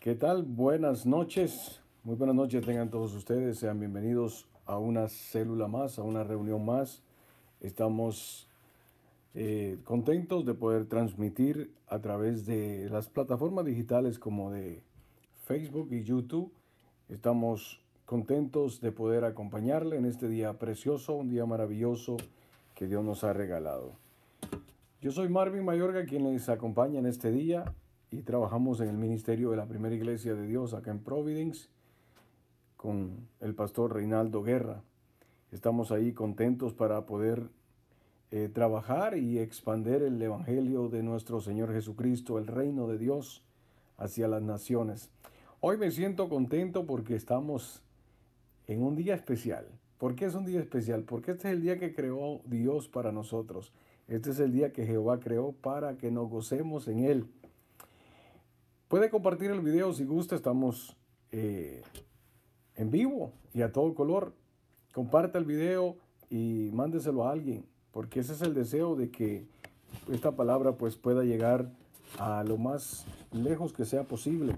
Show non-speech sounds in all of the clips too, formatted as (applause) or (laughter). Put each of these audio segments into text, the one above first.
¿Qué tal? Buenas noches. Muy buenas noches tengan todos ustedes. Sean bienvenidos a una célula más, a una reunión más. Estamos eh, contentos de poder transmitir a través de las plataformas digitales como de Facebook y YouTube. Estamos contentos de poder acompañarle en este día precioso, un día maravilloso que Dios nos ha regalado. Yo soy Marvin Mayorga quien les acompaña en este día y trabajamos en el ministerio de la primera iglesia de Dios acá en Providence con el pastor Reinaldo Guerra. Estamos ahí contentos para poder eh, trabajar y expander el Evangelio de nuestro Señor Jesucristo, el reino de Dios, hacia las naciones. Hoy me siento contento porque estamos en un día especial. ¿Por qué es un día especial? Porque este es el día que creó Dios para nosotros. Este es el día que Jehová creó para que nos gocemos en Él Puede compartir el video si gusta, estamos eh, en vivo y a todo color. Comparta el video y mándeselo a alguien, porque ese es el deseo de que esta palabra pues pueda llegar a lo más lejos que sea posible,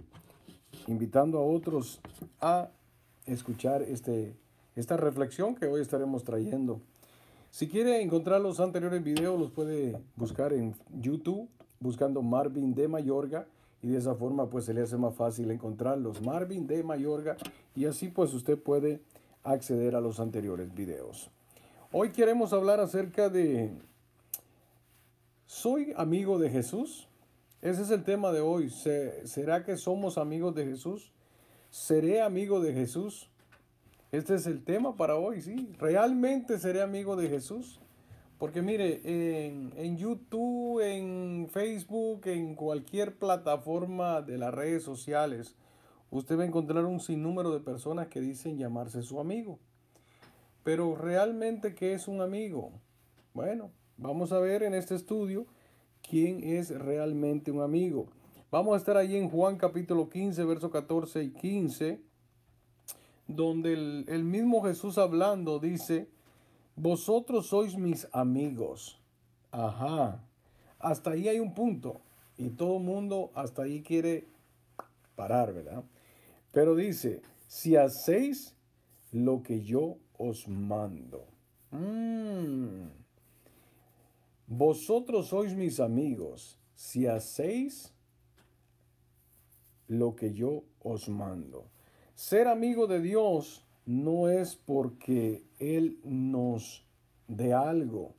invitando a otros a escuchar este, esta reflexión que hoy estaremos trayendo. Si quiere encontrar los anteriores videos, los puede buscar en YouTube, buscando Marvin de Mayorga y de esa forma pues se le hace más fácil encontrar los Marvin de Mayorga y así pues usted puede acceder a los anteriores videos. Hoy queremos hablar acerca de ¿Soy amigo de Jesús? Ese es el tema de hoy. ¿Será que somos amigos de Jesús? ¿Seré amigo de Jesús? Este es el tema para hoy, ¿sí? ¿Realmente seré amigo de Jesús? Porque mire, en, YouTube, en Facebook, en cualquier plataforma de las redes sociales, usted va a encontrar un sinnúmero de personas que dicen llamarse su amigo. Pero realmente, ¿qué es un amigo? Bueno, vamos a ver en este estudio quién es realmente un amigo. Vamos a estar ahí en Juan capítulo 15, verso 14 y 15, donde el mismo Jesús hablando dice, vosotros sois mis amigos. Ajá. Hasta ahí hay un punto. Y todo el mundo hasta ahí quiere parar, ¿verdad? Pero dice, si hacéis lo que yo os mando. Mm. Vosotros sois mis amigos si hacéis lo que yo os mando. Ser amigo de Dios no es porque Él nos dé algo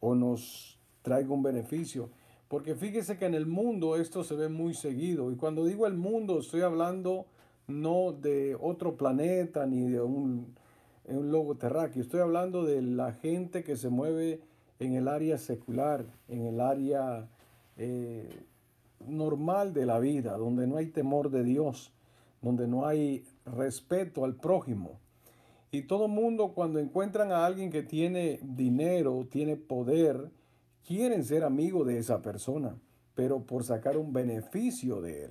o nos traiga un beneficio. Porque fíjese que en el mundo esto se ve muy seguido. Y cuando digo el mundo, estoy hablando no de otro planeta ni de un, un terráqueo. Estoy hablando de la gente que se mueve en el área secular, en el área eh, normal de la vida, donde no hay temor de Dios, donde no hay respeto al prójimo, y todo mundo cuando encuentran a alguien que tiene dinero, tiene poder, quieren ser amigo de esa persona, pero por sacar un beneficio de él.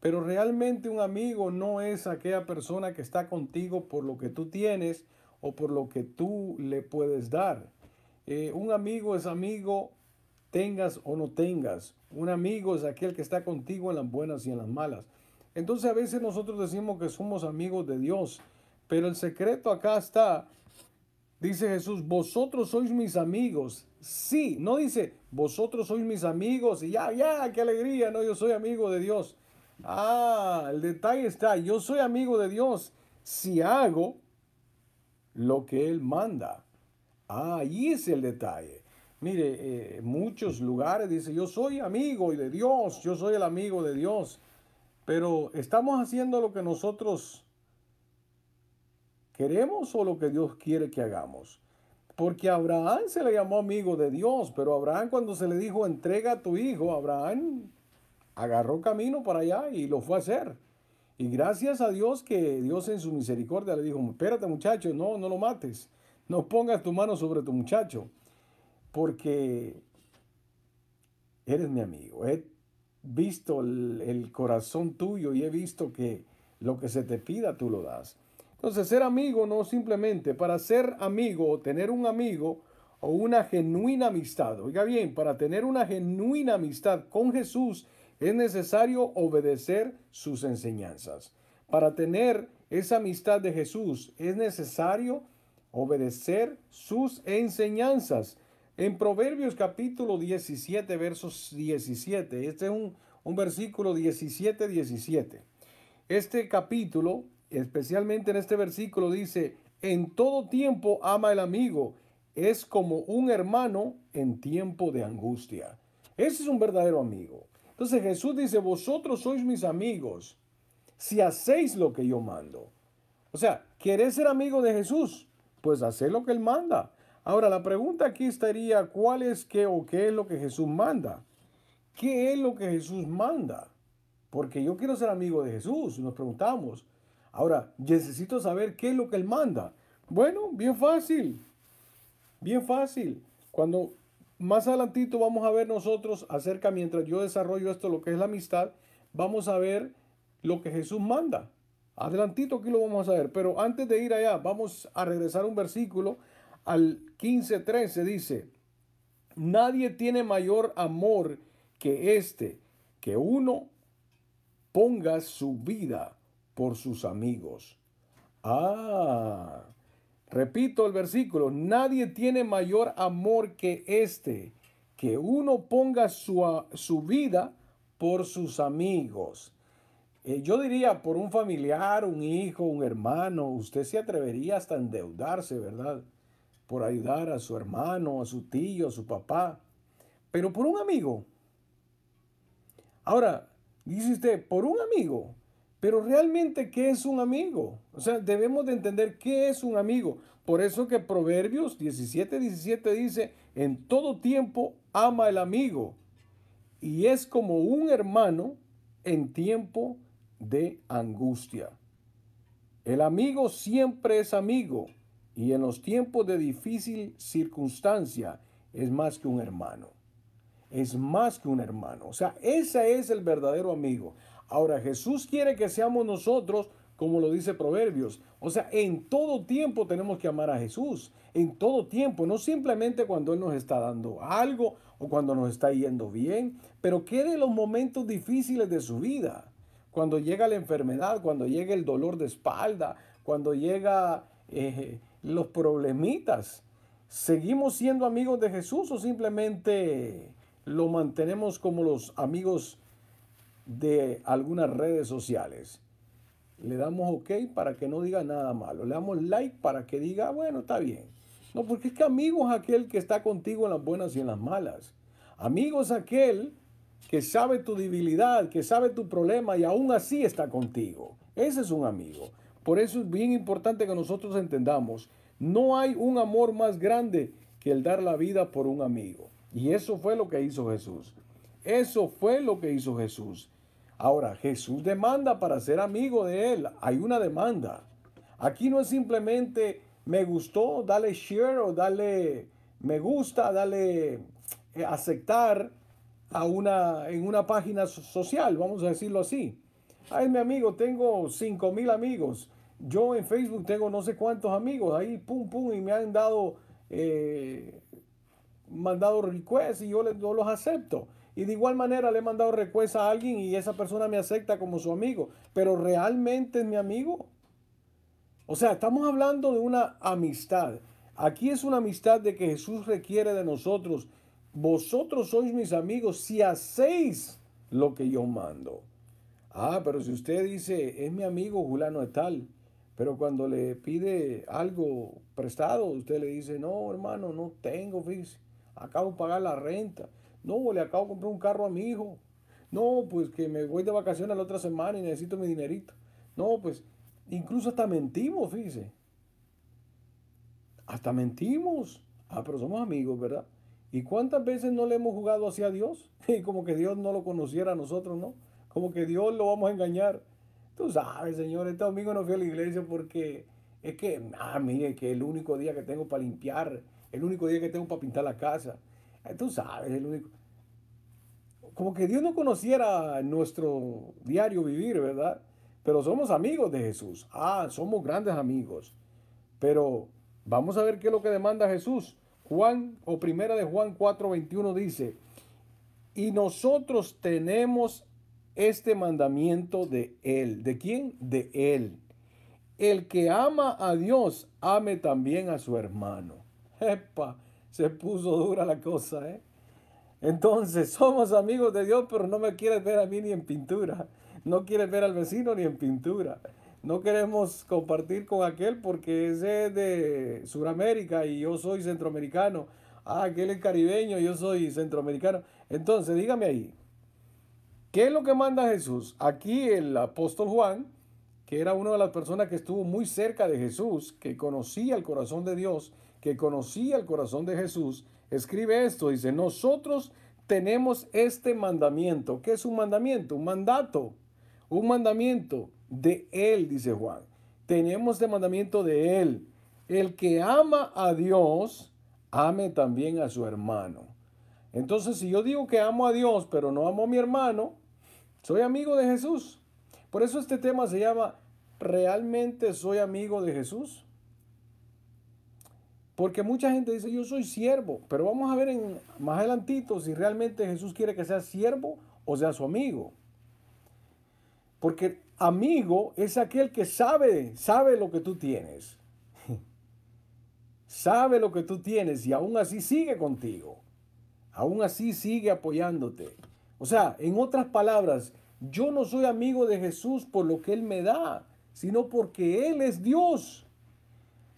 Pero realmente un amigo no es aquella persona que está contigo por lo que tú tienes o por lo que tú le puedes dar. Eh, un amigo es amigo tengas o no tengas. Un amigo es aquel que está contigo en las buenas y en las malas. Entonces a veces nosotros decimos que somos amigos de Dios pero el secreto acá está. Dice Jesús, vosotros sois mis amigos. Sí, no dice, vosotros sois mis amigos y ya, ya, qué alegría, no, yo soy amigo de Dios. Ah, el detalle está, yo soy amigo de Dios si hago lo que Él manda. Ah, ahí es el detalle. Mire, eh, muchos lugares dice, yo soy amigo de Dios, yo soy el amigo de Dios, pero estamos haciendo lo que nosotros queremos o lo que Dios quiere que hagamos. Porque Abraham se le llamó amigo de Dios, pero Abraham cuando se le dijo entrega a tu hijo, Abraham agarró camino para allá y lo fue a hacer. Y gracias a Dios que Dios en su misericordia le dijo, espérate muchacho, no, no lo mates, no pongas tu mano sobre tu muchacho, porque eres mi amigo, he visto el corazón tuyo y he visto que lo que se te pida tú lo das. Entonces, ser amigo no simplemente para ser amigo o tener un amigo o una genuina amistad. Oiga bien, para tener una genuina amistad con Jesús es necesario obedecer sus enseñanzas. Para tener esa amistad de Jesús es necesario obedecer sus enseñanzas. En Proverbios capítulo 17, versos 17, este es un, un versículo 17, 17. Este capítulo especialmente en este versículo, dice, en todo tiempo ama el amigo, es como un hermano en tiempo de angustia. Ese es un verdadero amigo. Entonces Jesús dice, vosotros sois mis amigos si hacéis lo que yo mando. O sea, ¿querés ser amigo de Jesús? Pues hacer lo que Él manda. Ahora, la pregunta aquí estaría, ¿cuál es qué o qué es lo que Jesús manda? ¿Qué es lo que Jesús manda? Porque yo quiero ser amigo de Jesús, nos preguntamos. Ahora, necesito saber qué es lo que él manda. Bueno, bien fácil. Bien fácil. Cuando más adelantito vamos a ver nosotros acerca, mientras yo desarrollo esto, lo que es la amistad, vamos a ver lo que Jesús manda. Adelantito aquí lo vamos a ver. Pero antes de ir allá, vamos a regresar un versículo al 15.13. Dice, nadie tiene mayor amor que este, que uno ponga su vida por sus amigos. Ah, repito el versículo, nadie tiene mayor amor que este, que uno ponga su, vida por sus amigos. Eh, yo diría por un familiar, un hijo, un hermano, usted se atrevería hasta endeudarse, ¿verdad? Por ayudar a su hermano, a su tío, a su papá, pero por un amigo. Ahora, dice usted, por un amigo, pero realmente, ¿qué es un amigo? O sea, debemos de entender qué es un amigo. Por eso que Proverbios 17, 17 dice, en todo tiempo ama el amigo. Y es como un hermano en tiempo de angustia. El amigo siempre es amigo y en los tiempos de difícil circunstancia es más que un hermano. Es más que un hermano. O sea, ese es el verdadero amigo. Ahora Jesús quiere que seamos nosotros como lo dice Proverbios. O sea, en todo tiempo tenemos que amar a Jesús, en todo tiempo, no simplemente cuando Él nos está dando algo o cuando nos está yendo bien, pero que de los momentos difíciles de su vida, cuando llega la enfermedad, cuando llega el dolor de espalda, cuando llega eh, los problemitas, ¿seguimos siendo amigos de Jesús o simplemente lo mantenemos como los amigos de algunas redes sociales. Le damos ok para que no diga nada malo. Le damos like para que diga, ah, bueno, está bien. No, porque es que amigo es aquel que está contigo en las buenas y en las malas. Amigo es aquel que sabe tu debilidad, que sabe tu problema y aún así está contigo. Ese es un amigo. Por eso es bien importante que nosotros entendamos, no hay un amor más grande que el dar la vida por un amigo. Y eso fue lo que hizo Jesús. Eso fue lo que hizo Jesús. Ahora, Jesús demanda para ser amigo de él. Hay una demanda. Aquí no es simplemente me gustó, dale share o dale me gusta, dale eh, aceptar a una, en una página social, vamos a decirlo así. Ay, mi amigo, tengo 5 mil amigos. Yo en Facebook tengo no sé cuántos amigos. Ahí, pum, pum, y me han dado, eh, mandado requests y yo no los acepto. Y de igual manera le he mandado recuesta a alguien y esa persona me acepta como su amigo. Pero realmente es mi amigo. O sea, estamos hablando de una amistad. Aquí es una amistad de que Jesús requiere de nosotros. Vosotros sois mis amigos si hacéis lo que yo mando. Ah, pero si usted dice, es mi amigo Julano es tal, pero cuando le pide algo prestado, usted le dice, no, hermano, no tengo, fíjese, acabo de pagar la renta. No, le acabo de comprar un carro a mi hijo. No, pues que me voy de vacaciones la otra semana y necesito mi dinerito. No, pues incluso hasta mentimos, fíjese. Hasta mentimos. Ah, pero somos amigos, ¿verdad? ¿Y cuántas veces no le hemos jugado hacia Dios? (laughs) Y como que Dios no lo conociera a nosotros, ¿no? Como que Dios lo vamos a engañar. Tú sabes, Señor, este domingo no fui a la iglesia porque es que, ah, mire, que el único día que tengo para limpiar, el único día que tengo para pintar la casa, Tú sabes, el único. Como que Dios no conociera nuestro diario vivir, ¿verdad? Pero somos amigos de Jesús. Ah, somos grandes amigos. Pero vamos a ver qué es lo que demanda Jesús. Juan o primera de Juan 4:21 dice, y nosotros tenemos este mandamiento de Él. ¿De quién? De Él. El que ama a Dios, ame también a su hermano. (laughs) Epa, se puso dura la cosa, ¿eh? Entonces, somos amigos de Dios, pero no me quieres ver a mí ni en pintura. No quieres ver al vecino ni en pintura. No queremos compartir con aquel porque ese es de Sudamérica y yo soy centroamericano. Ah, aquel es caribeño, ...y yo soy centroamericano. Entonces, dígame ahí, ¿qué es lo que manda Jesús? Aquí el apóstol Juan, que era una de las personas que estuvo muy cerca de Jesús, que conocía el corazón de Dios, que conocía el corazón de Jesús, escribe esto, dice, nosotros tenemos este mandamiento. ¿Qué es un mandamiento? Un mandato. Un mandamiento de Él, dice Juan. Tenemos este mandamiento de Él. El que ama a Dios, ame también a su hermano. Entonces, si yo digo que amo a Dios, pero no amo a mi hermano, soy amigo de Jesús. Por eso este tema se llama, ¿realmente soy amigo de Jesús? Porque mucha gente dice, yo soy siervo, pero vamos a ver en, más adelantito si realmente Jesús quiere que sea siervo o sea su amigo. Porque amigo es aquel que sabe, sabe lo que tú tienes. (laughs) sabe lo que tú tienes y aún así sigue contigo. Aún así sigue apoyándote. O sea, en otras palabras, yo no soy amigo de Jesús por lo que Él me da, sino porque Él es Dios.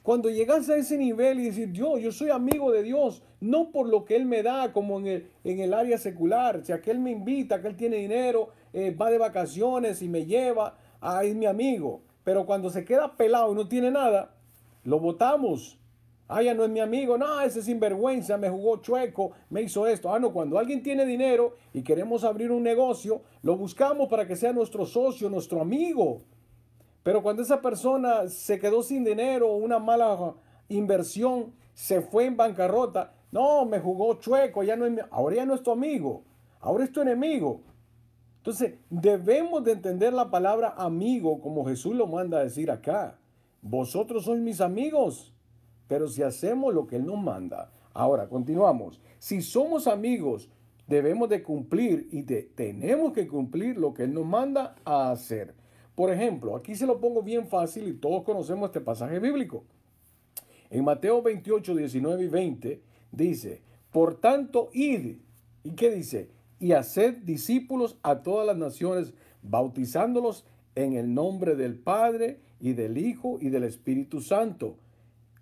Cuando llegas a ese nivel y decir, Dios, yo soy amigo de Dios, no por lo que Él me da, como en el, en el área secular. Si aquel me invita, que Él tiene dinero, eh, va de vacaciones y me lleva, ah, es mi amigo. Pero cuando se queda pelado y no tiene nada, lo votamos. Ah, ya no es mi amigo, no, ese sinvergüenza me jugó chueco, me hizo esto. Ah, no, cuando alguien tiene dinero y queremos abrir un negocio, lo buscamos para que sea nuestro socio, nuestro amigo. Pero cuando esa persona se quedó sin dinero, una mala inversión, se fue en bancarrota, no, me jugó chueco, ya no ahora ya no es tu amigo, ahora es tu enemigo. Entonces, debemos de entender la palabra amigo como Jesús lo manda a decir acá. Vosotros sois mis amigos, pero si hacemos lo que Él nos manda. Ahora, continuamos. Si somos amigos, debemos de cumplir y tenemos que cumplir lo que Él nos manda a hacer. Por ejemplo, aquí se lo pongo bien fácil y todos conocemos este pasaje bíblico. En Mateo 28, 19 y 20 dice, por tanto, id. ¿Y qué dice? Y haced discípulos a todas las naciones, bautizándolos en el nombre del Padre y del Hijo y del Espíritu Santo.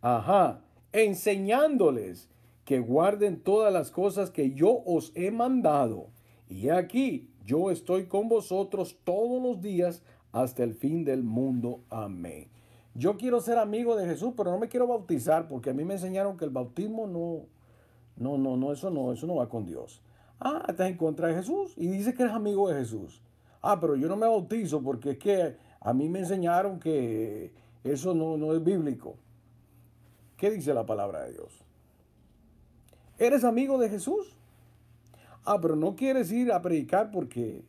Ajá, enseñándoles que guarden todas las cosas que yo os he mandado. Y aquí yo estoy con vosotros todos los días hasta el fin del mundo. Amén. Yo quiero ser amigo de Jesús, pero no me quiero bautizar porque a mí me enseñaron que el bautismo no, no, no, no, eso no, eso no va con Dios. Ah, estás en contra de Jesús y dices que eres amigo de Jesús. Ah, pero yo no me bautizo porque es que a mí me enseñaron que eso no, no es bíblico. ¿Qué dice la palabra de Dios? ¿Eres amigo de Jesús? Ah, pero no quieres ir a predicar porque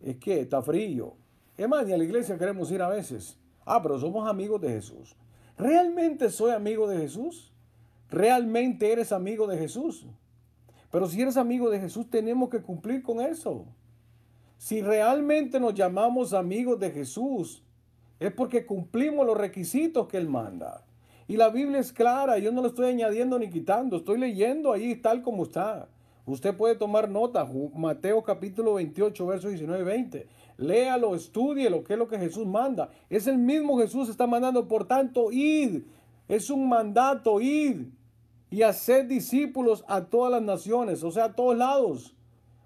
es que está frío. Es más, ni a la iglesia queremos ir a veces. Ah, pero somos amigos de Jesús. ¿Realmente soy amigo de Jesús? ¿Realmente eres amigo de Jesús? Pero si eres amigo de Jesús, tenemos que cumplir con eso. Si realmente nos llamamos amigos de Jesús, es porque cumplimos los requisitos que Él manda. Y la Biblia es clara, yo no lo estoy añadiendo ni quitando, estoy leyendo ahí tal como está. Usted puede tomar nota, Mateo capítulo 28, versos 19 y 20 léalo, estudie lo que es lo que Jesús manda. Es el mismo Jesús está mandando, por tanto, id. Es un mandato, id y hacer discípulos a todas las naciones, o sea, a todos lados.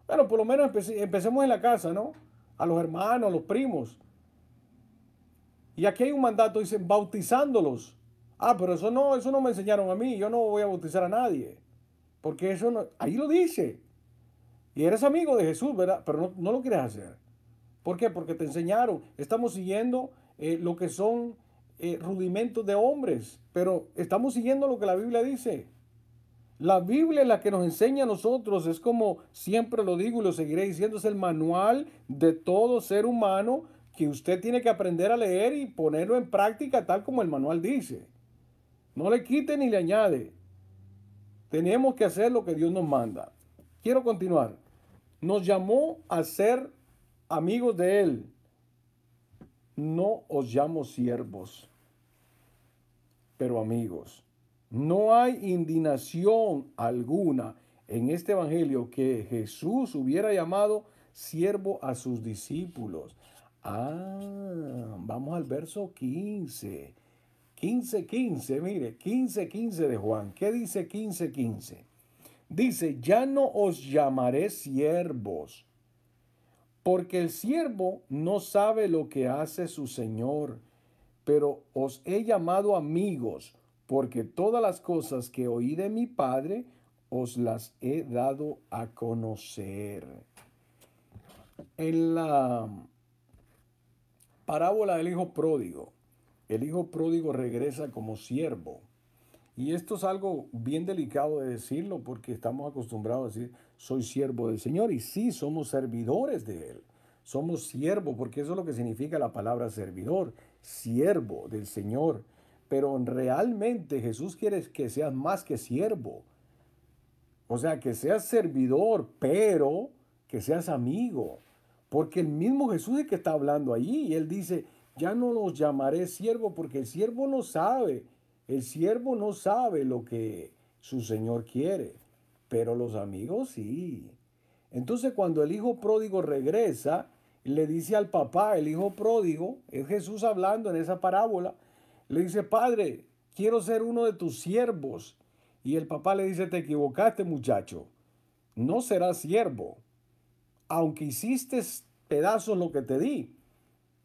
Bueno, por lo menos empecemos en la casa, ¿no? A los hermanos, a los primos. Y aquí hay un mandato, dicen, bautizándolos. Ah, pero eso no, eso no me enseñaron a mí, yo no voy a bautizar a nadie. Porque eso no, ahí lo dice. Y eres amigo de Jesús, ¿verdad? Pero no, no lo quieres hacer. ¿Por qué? Porque te enseñaron. Estamos siguiendo eh, lo que son eh, rudimentos de hombres, pero estamos siguiendo lo que la Biblia dice. La Biblia es la que nos enseña a nosotros, es como siempre lo digo y lo seguiré diciendo, es el manual de todo ser humano que usted tiene que aprender a leer y ponerlo en práctica tal como el manual dice. No le quite ni le añade. Tenemos que hacer lo que Dios nos manda. Quiero continuar. Nos llamó a ser amigos de Él, no os llamo siervos, pero amigos. No hay indignación alguna en este Evangelio que Jesús hubiera llamado siervo a sus discípulos. Ah, vamos al verso 15. 15, 15, mire, 15, 15 de Juan. ¿Qué dice 15, 15? Dice, ya no os llamaré siervos, porque el siervo no sabe lo que hace su Señor, pero os he llamado amigos, porque todas las cosas que oí de mi Padre os las he dado a conocer. En la parábola del Hijo Pródigo, el Hijo Pródigo regresa como siervo. Y esto es algo bien delicado de decirlo porque estamos acostumbrados a decir, soy siervo del Señor y sí somos servidores de Él. Somos siervo, porque eso es lo que significa la palabra servidor, siervo del Señor. Pero realmente Jesús quiere que seas más que siervo. O sea, que seas servidor, pero que seas amigo. Porque el mismo Jesús es que está hablando allí y él dice, ya no los llamaré siervo porque el siervo no sabe, el siervo no sabe lo que su Señor quiere pero los amigos sí. Entonces cuando el hijo pródigo regresa, le dice al papá, el hijo pródigo, es Jesús hablando en esa parábola, le dice, Padre, quiero ser uno de tus siervos. Y el papá le dice, te equivocaste muchacho, no serás siervo. Aunque hiciste pedazos lo que te di,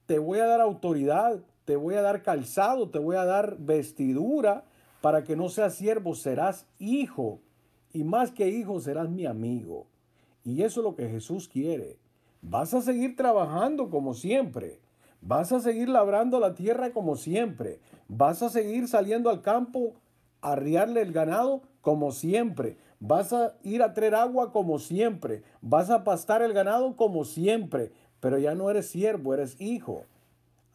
te voy a dar autoridad, te voy a dar calzado, te voy a dar vestidura para que no seas siervo, serás hijo y más que hijo serás mi amigo. Y eso es lo que Jesús quiere. Vas a seguir trabajando como siempre. Vas a seguir labrando la tierra como siempre. Vas a seguir saliendo al campo a arriarle el ganado como siempre. Vas a ir a traer agua como siempre. Vas a pastar el ganado como siempre. Pero ya no eres siervo, eres hijo.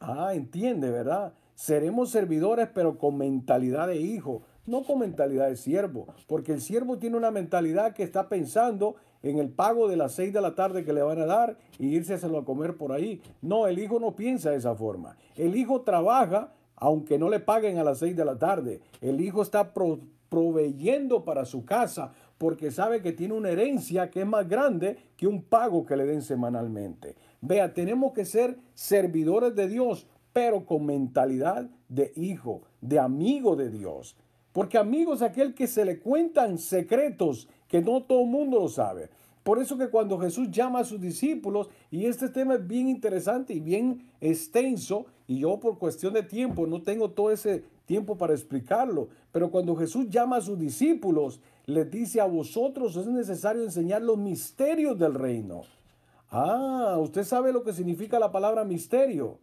Ah, entiende, ¿verdad? Seremos servidores, pero con mentalidad de hijo, no con mentalidad de siervo, porque el siervo tiene una mentalidad que está pensando en el pago de las seis de la tarde que le van a dar y irse a comer por ahí. No, el hijo no piensa de esa forma. El hijo trabaja aunque no le paguen a las seis de la tarde. El hijo está proveyendo para su casa porque sabe que tiene una herencia que es más grande que un pago que le den semanalmente. Vea, tenemos que ser servidores de Dios, pero con mentalidad de hijo, de amigo de Dios. Porque amigos, aquel que se le cuentan secretos que no todo el mundo lo sabe. Por eso que cuando Jesús llama a sus discípulos, y este tema es bien interesante y bien extenso, y yo por cuestión de tiempo no tengo todo ese tiempo para explicarlo, pero cuando Jesús llama a sus discípulos, les dice a vosotros es necesario enseñar los misterios del reino. Ah, usted sabe lo que significa la palabra misterio.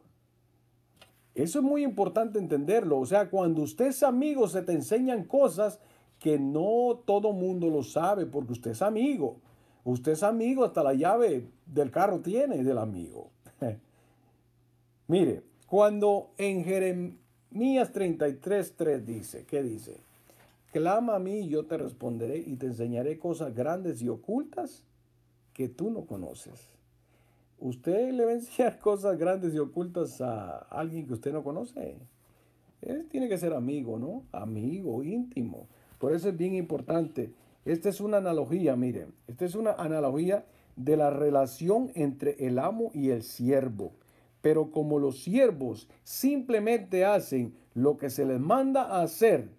Eso es muy importante entenderlo. O sea, cuando usted es amigo, se te enseñan cosas que no todo mundo lo sabe porque usted es amigo. Usted es amigo, hasta la llave del carro tiene del amigo. (laughs) Mire, cuando en Jeremías 33, 3 dice, ¿qué dice? Clama a mí y yo te responderé y te enseñaré cosas grandes y ocultas que tú no conoces usted le va a enseñar (laughs) cosas grandes y ocultas a alguien que usted no conoce. Él tiene que ser amigo, ¿no? Amigo, íntimo. Por eso es bien importante. Esta es una analogía, miren. Esta es una analogía de la relación entre el amo y el siervo. Pero como los siervos simplemente hacen lo que se les manda a hacer,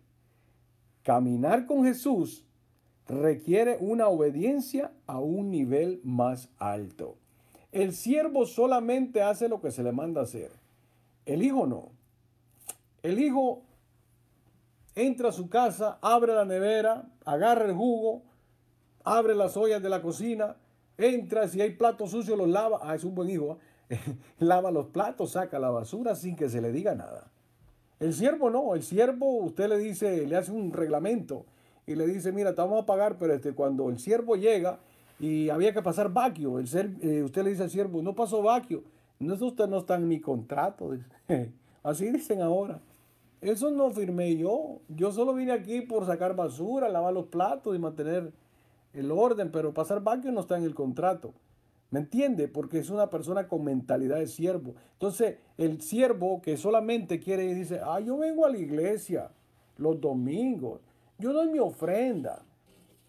caminar con Jesús requiere una obediencia a un nivel más alto. El siervo solamente hace lo que se le manda hacer. El hijo no. El hijo entra a su casa, abre la nevera, agarra el jugo, abre las ollas de la cocina, entra, si hay platos sucios los lava. Ah, es un buen hijo. ¿eh? (laughs) lava los platos, saca la basura sin que se le diga nada. El siervo no. El siervo usted le dice, le hace un reglamento y le dice, mira, te vamos a pagar, pero este, cuando el siervo llega y había que pasar vaquio. El ser, eh, usted le dice al siervo, no pasó vaquio. No, usted no está en mi contrato. (laughs) Así dicen ahora. Eso no firmé yo. Yo solo vine aquí por sacar basura, lavar los platos y mantener el orden, pero pasar vaquio no está en el contrato. ¿Me entiende? Porque es una persona con mentalidad de siervo. Entonces, el siervo que solamente quiere y dice, ah, yo vengo a la iglesia los domingos, yo doy mi ofrenda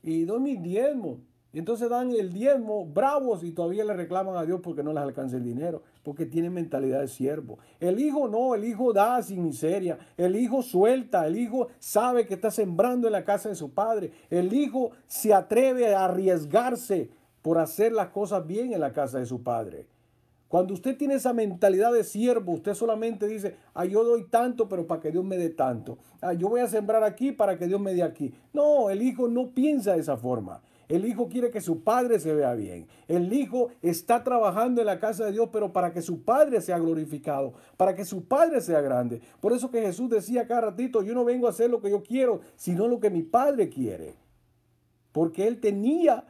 y doy mi diezmos. Y entonces dan el diezmo bravos y todavía le reclaman a Dios porque no les alcanza el dinero, porque tienen mentalidad de siervo. El hijo no, el hijo da sin miseria, el hijo suelta, el hijo sabe que está sembrando en la casa de su padre, el hijo se atreve a arriesgarse por hacer las cosas bien en la casa de su padre. Cuando usted tiene esa mentalidad de siervo, usted solamente dice, ah, yo doy tanto, pero para que Dios me dé tanto. Ah, yo voy a sembrar aquí para que Dios me dé aquí. No, el hijo no piensa de esa forma. El hijo quiere que su padre se vea bien. El hijo está trabajando en la casa de Dios, pero para que su padre sea glorificado, para que su padre sea grande. Por eso que Jesús decía cada ratito, yo no vengo a hacer lo que yo quiero, sino lo que mi padre quiere. Porque él tenía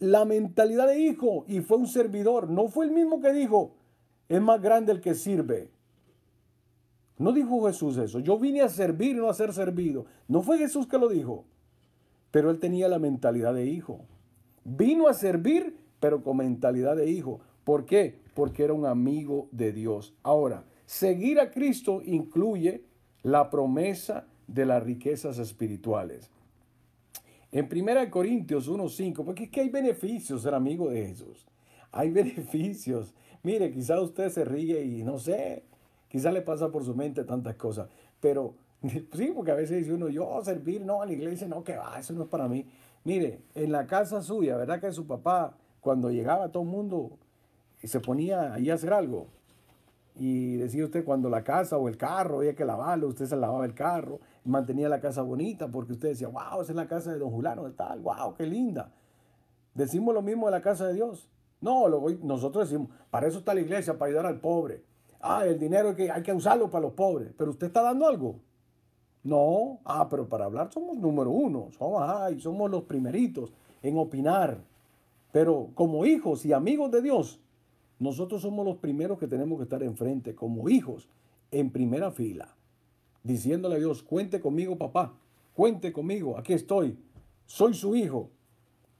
la mentalidad de hijo y fue un servidor. No fue el mismo que dijo, es más grande el que sirve. No dijo Jesús eso. Yo vine a servir y no a ser servido. No fue Jesús que lo dijo pero él tenía la mentalidad de hijo. Vino a servir, pero con mentalidad de hijo. ¿Por qué? Porque era un amigo de Dios. Ahora, seguir a Cristo incluye la promesa de las riquezas espirituales. En 1 Corintios 1.5, porque es que hay beneficios ser amigo de Jesús. Hay (laughs) beneficios. Mire, quizá usted se ríe y no sé, quizá le pasa por su mente tantas cosas, pero (laughs) Sí, porque a veces dice uno, yo servir, no, a la iglesia, no, que va, eso no es para mí. Mire, en la casa suya, ¿verdad que su papá, cuando llegaba todo el mundo, eh, se ponía ahí a hacer algo? Y decía usted, cuando la casa o el carro había que lavarlo, usted se lavaba el carro, mantenía la casa bonita, porque usted decía, wow, esa es la casa de don Julano, de tal, wow, qué linda. Decimos lo mismo de la casa de Dios. No, nosotros decimos, para eso está la iglesia, para ayudar al pobre. Ah, el dinero que hay que usarlo para los pobres, pero usted está dando algo. No, ah, pero para hablar somos número uno, somos, somos los primeritos en opinar. Pero como hijos y amigos de Dios, nosotros somos los primeros que tenemos que estar enfrente, como hijos, en primera fila, diciéndole a Dios, cuente conmigo papá, cuente conmigo, aquí estoy, soy su hijo.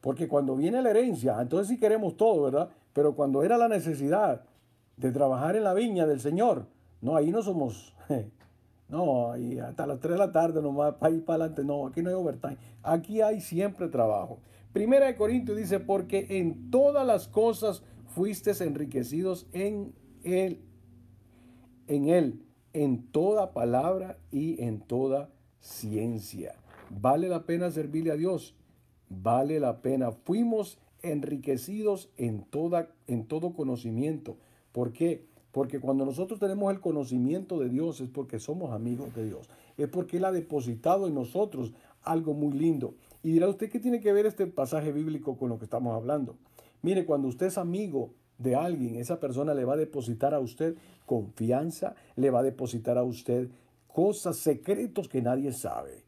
Porque cuando viene la herencia, entonces sí queremos todo, ¿verdad? Pero cuando era la necesidad de trabajar en la viña del Señor, no, ahí no somos (laughs) No, y hasta las 3 de la tarde nomás para ir para adelante. No, aquí no hay overtime. Aquí hay siempre trabajo. Primera de Corintios dice, porque en todas las cosas fuiste enriquecidos en él, en él, en toda palabra y en toda ciencia. Vale la pena servirle a Dios. Vale la pena. Fuimos enriquecidos en, toda, en todo conocimiento. ¿Por qué? Porque cuando nosotros tenemos el conocimiento de Dios es porque somos amigos de Dios. Es porque Él ha depositado en nosotros algo muy lindo. Y dirá usted, ¿qué tiene que ver este pasaje bíblico con lo que estamos hablando? Mire, cuando usted es amigo de alguien, esa persona le va a depositar a usted confianza, le va a depositar a usted cosas, secretos que nadie sabe.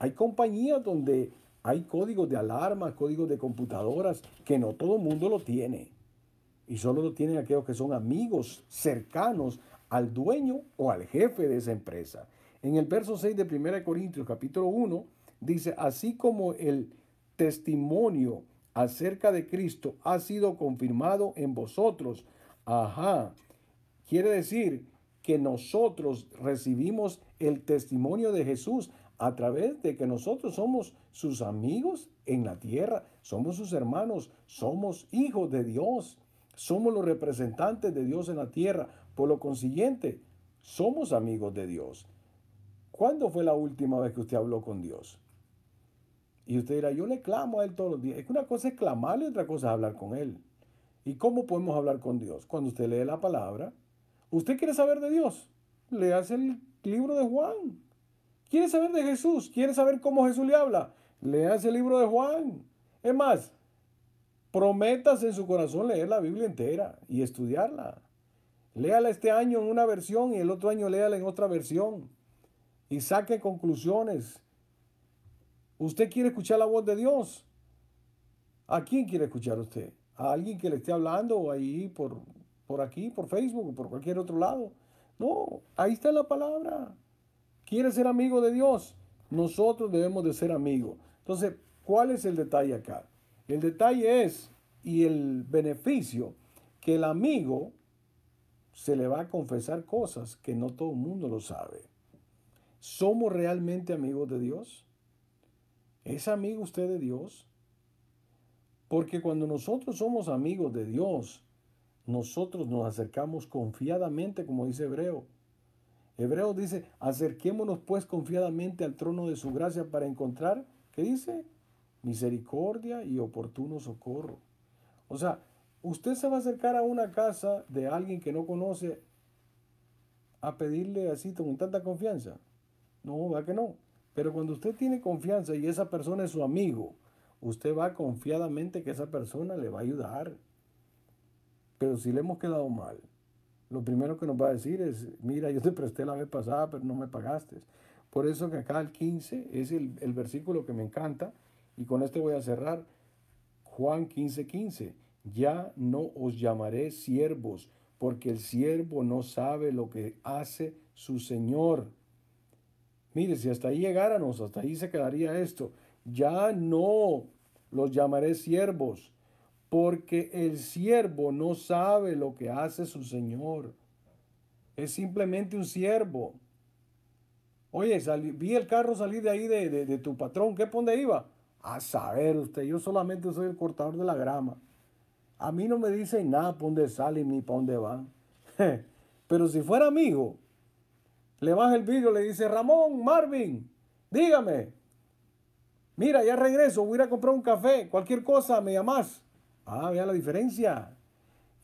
Hay compañías donde hay códigos de alarma, códigos de computadoras que no todo el mundo lo tiene. Y solo lo tienen aquellos que son amigos cercanos al dueño o al jefe de esa empresa. En el verso 6 de 1 Corintios capítulo 1 dice, así como el testimonio acerca de Cristo ha sido confirmado en vosotros. Ajá. Quiere decir que nosotros recibimos el testimonio de Jesús a través de que nosotros somos sus amigos en la tierra, somos sus hermanos, somos hijos de Dios. Somos los representantes de Dios en la tierra. Por lo consiguiente, somos amigos de Dios. ¿Cuándo fue la última vez que usted habló con Dios? Y usted dirá, yo le clamo a Él todos los días. Es que una cosa es clamarle y otra cosa es hablar con Él. ¿Y cómo podemos hablar con Dios? Cuando usted lee la palabra. ¿Usted quiere saber de Dios? Le hace el libro de Juan. ¿Quiere saber de Jesús? ¿Quiere saber cómo Jesús le habla? Le hace el libro de Juan. Es más, Prometas en su corazón leer la Biblia entera y estudiarla. Léala este año en una versión y el otro año léala en otra versión. Y saque conclusiones. ¿Usted quiere escuchar la voz de Dios? ¿A quién quiere escuchar usted? ¿A alguien que le esté hablando ahí por, por aquí, por Facebook o por cualquier otro lado? No, ahí está la palabra. ¿Quiere ser amigo de Dios? Nosotros debemos de ser amigos. Entonces, ¿cuál es el detalle acá? el detalle es, y el beneficio, que el amigo se le va a confesar cosas que no todo el mundo lo sabe. ¿Somos realmente amigos de Dios? ¿Es amigo usted de Dios? Porque cuando nosotros somos amigos de Dios, nosotros nos acercamos confiadamente, como dice Hebreo. Hebreo dice, acerquémonos pues confiadamente al trono de su gracia para encontrar, ¿qué dice? misericordia y oportuno socorro. O sea, usted se va a acercar a una casa de alguien que no conoce a pedirle así con tanta confianza. No, va que no. Pero cuando usted tiene confianza y esa persona es su amigo, usted va confiadamente que esa persona le va a ayudar. Pero si le hemos quedado mal, lo primero que nos va a decir es, mira, yo te presté la vez pasada, pero no me pagaste. Por eso que acá el 15 es el, el versículo que me encanta, y con este voy a cerrar Juan 15:15. 15. Ya no os llamaré siervos, porque el siervo no sabe lo que hace su Señor. Mire, si hasta ahí llegáramos, hasta ahí se quedaría esto. Ya no los llamaré siervos, porque el siervo no sabe lo que hace su Señor. Es simplemente un siervo. Oye, vi el carro salir de ahí de, tu patrón, ¿qué ponde iba? A saber usted, yo solamente soy el cortador de la grama. A mí no me dicen nada para dónde salen ni para dónde van. (laughs) Pero si fuera amigo, le baja el vídeo, le dice, Ramón, Marvin, dígame. Mira, ya regreso, voy a ir a comprar un café, cualquier cosa, me llamás. Ah, vea la diferencia.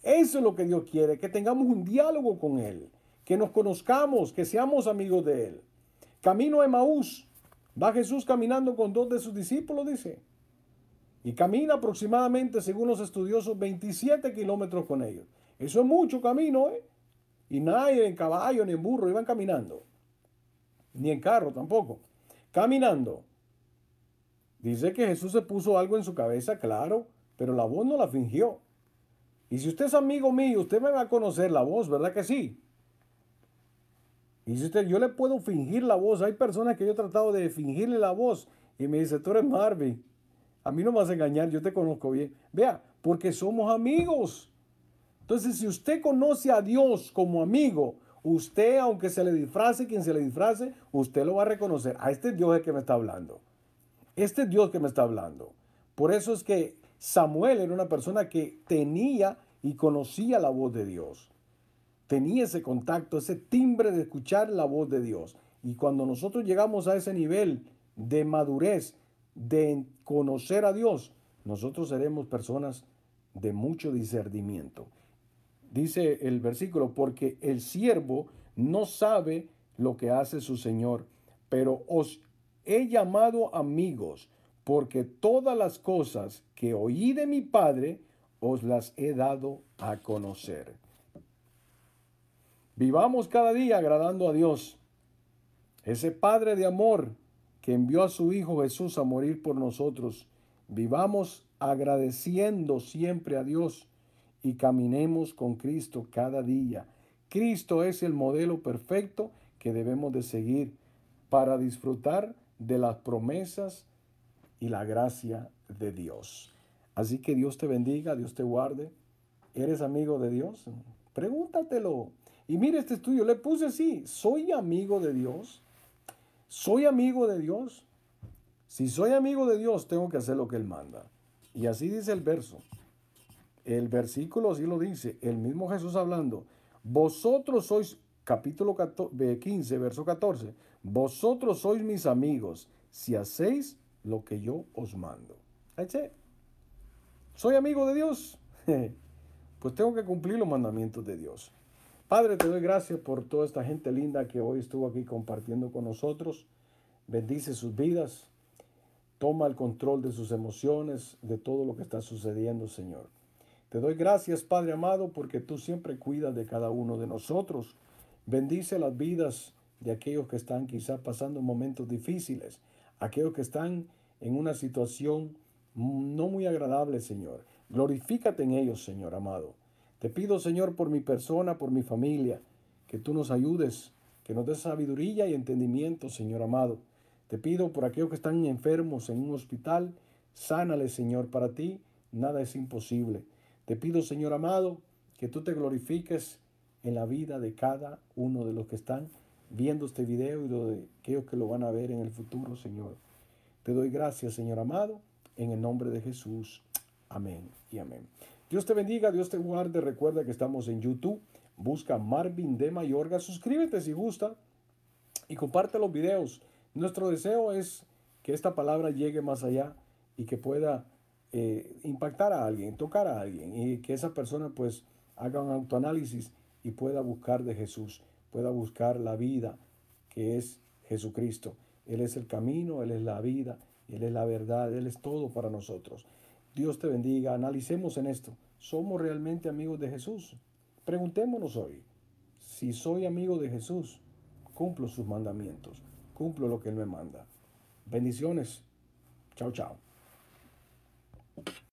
Eso es lo que Dios quiere, que tengamos un diálogo con Él, que nos conozcamos, que seamos amigos de Él. Camino de Maús. Va Jesús caminando con dos de sus discípulos, dice. Y camina aproximadamente, según los estudiosos, 27 kilómetros con ellos. Eso es mucho camino, ¿eh? Y nadie en caballo ni en burro iban caminando. Ni en carro tampoco. Caminando. Dice que Jesús se puso algo en su cabeza, claro, pero la voz no la fingió. Y si usted es amigo mío, usted me va a conocer la voz, ¿verdad que sí? Y dice usted, yo le puedo fingir la voz. Hay personas que yo he tratado de fingirle la voz y me dice, tú eres Marvin. A mí no me vas a engañar, yo te conozco bien. Vea, porque somos amigos. Entonces, si usted conoce a Dios como amigo, usted, aunque se le disfrace, quien se le disfrace, usted lo va a reconocer. A este Dios es que me está hablando. Este es Dios que me está hablando. Por eso es que Samuel era una persona que tenía y conocía la voz de Dios tenía ese contacto, ese timbre de escuchar la voz de Dios. Y cuando nosotros llegamos a ese nivel de madurez, de conocer a Dios, nosotros seremos personas de mucho discernimiento. Dice el versículo, porque el siervo no sabe lo que hace su Señor, pero os he llamado amigos, porque todas las cosas que oí de mi Padre os las he dado a conocer. Vivamos cada día agradando a Dios, ese Padre de amor que envió a su Hijo Jesús a morir por nosotros. Vivamos agradeciendo siempre a Dios y caminemos con Cristo cada día. Cristo es el modelo perfecto que debemos de seguir para disfrutar de las promesas y la gracia de Dios. Así que Dios te bendiga, Dios te guarde. ¿Eres amigo de Dios? Pregúntatelo. Y mire este estudio, le puse así, soy amigo de Dios, soy amigo de Dios. Si soy amigo de Dios, tengo que hacer lo que Él manda. Y así dice el verso. El versículo así lo dice, el mismo Jesús hablando, vosotros sois, capítulo 15, verso 14, vosotros sois mis amigos si hacéis lo que yo os mando. Eche, soy amigo de Dios, (laughs) pues tengo que cumplir los mandamientos de Dios. Padre, te doy gracias por toda esta gente linda que hoy estuvo aquí compartiendo con nosotros. Bendice sus vidas. Toma el control de sus emociones, de todo lo que está sucediendo, Señor. Te doy gracias, Padre amado, porque tú siempre cuidas de cada uno de nosotros. Bendice las vidas de aquellos que están quizás pasando momentos difíciles, aquellos que están en una situación no muy agradable, Señor. Glorifícate en ellos, Señor amado. Te pido, Señor, por mi persona, por mi familia, que tú nos ayudes, que nos des sabiduría y entendimiento, Señor amado. Te pido por aquellos que están enfermos en un hospital, sánale, Señor, para ti nada es imposible. Te pido, Señor amado, que tú te glorifiques en la vida de cada uno de los que están viendo este video y de aquellos que lo van a ver en el futuro, Señor. Te doy gracias, Señor amado, en el nombre de Jesús. Amén y amén. Dios te bendiga, Dios te guarde. Recuerda que estamos en YouTube. Busca Marvin de Mayorga. Suscríbete si gusta y comparte los videos. Nuestro deseo es que esta palabra llegue más allá y que pueda eh, impactar a alguien, tocar a alguien y que esa persona pues haga un autoanálisis y pueda buscar de Jesús, pueda buscar la vida que es Jesucristo. Él es el camino, Él es la vida, Él es la verdad, Él es todo para nosotros. Dios te bendiga. Analicemos en esto. ¿Somos realmente amigos de Jesús? Preguntémonos hoy. Si soy amigo de Jesús, cumplo sus mandamientos, cumplo lo que Él me manda. Bendiciones. Chao, chao.